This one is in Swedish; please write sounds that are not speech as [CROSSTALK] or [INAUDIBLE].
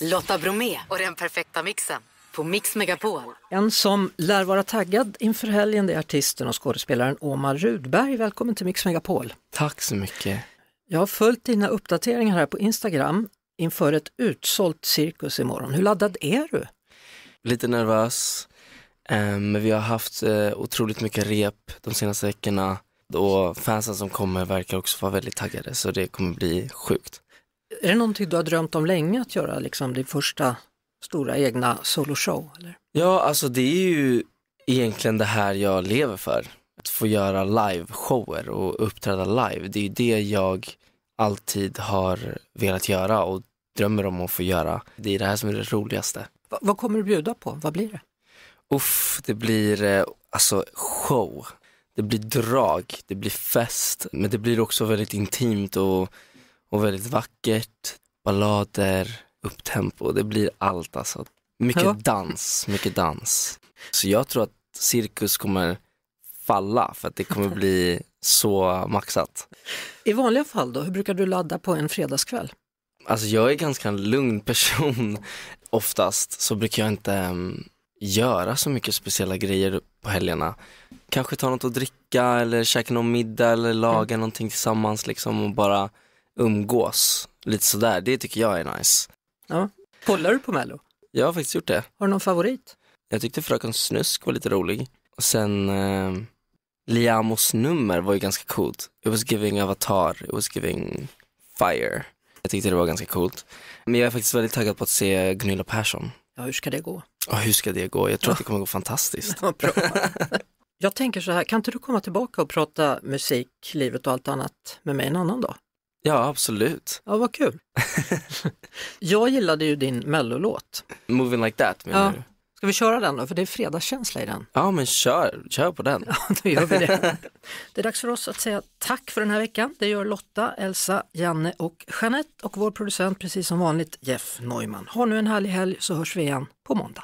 Lotta Bromé och den perfekta mixen på Mix Megapol. En som lär vara taggad inför helgen är artisten och skådespelaren Omar Rudberg. Välkommen till Mix Megapol. Tack så mycket. Jag har följt dina uppdateringar här på Instagram inför ett utsålt cirkus imorgon. Hur laddad är du? Lite nervös, eh, men vi har haft eh, otroligt mycket rep de senaste veckorna och fansen som kommer verkar också vara väldigt taggade så det kommer bli sjukt. Är det någonting du har drömt om länge att göra, liksom din första stora egna soloshow? Eller? Ja, alltså det är ju egentligen det här jag lever för. Att få göra liveshower och uppträda live. Det är det jag alltid har velat göra och drömmer om att få göra. Det är det här som är det roligaste. Va vad kommer du bjuda på? Vad blir det? Uff, det blir eh, alltså show. Det blir drag, det blir fest, men det blir också väldigt intimt och och väldigt vackert, ballader, upptempo, det blir allt alltså. Mycket ja. dans, mycket dans. Så jag tror att cirkus kommer falla för att det kommer [LAUGHS] bli så maxat. I vanliga fall då, hur brukar du ladda på en fredagskväll? Alltså jag är ganska en lugn person [LAUGHS] oftast, så brukar jag inte um, göra så mycket speciella grejer på helgerna. Kanske ta något att dricka eller käka någon middag eller laga mm. någonting tillsammans liksom och bara umgås lite sådär, det tycker jag är nice. Ja. Kollar du på Mello? Jag har faktiskt gjort det. Har du någon favorit? Jag tyckte Fröken Snusk var lite rolig. Och sen eh, Liamos nummer var ju ganska coolt. It was giving avatar, it was giving fire. Jag tyckte det var ganska coolt. Men jag är faktiskt väldigt taggad på att se Gunilla Persson. Ja, hur ska det gå? Ja, hur ska det gå? Jag tror ja. att det kommer gå fantastiskt. [LAUGHS] Ja, bra. jag tänker så här, kan inte du komma tillbaka och prata musik, livet och allt annat med mig en annan dag? Ja, absolut. Ja, vad kul. [LAUGHS] jag gillade ju din mellolåt. Moving like that menar ja. du? Ska vi köra den då? För det är fredagskänsla i den. Ja, men kör, kör på den. [LAUGHS] Ja, då gör vi det. [LAUGHS] Det är dags för oss att säga tack för den här veckan. Det gör Lotta, Elsa, Janne och Jeanette och vår producent, precis som vanligt, Jeff Neumann. Ha nu en härlig helg så hörs vi igen på måndag.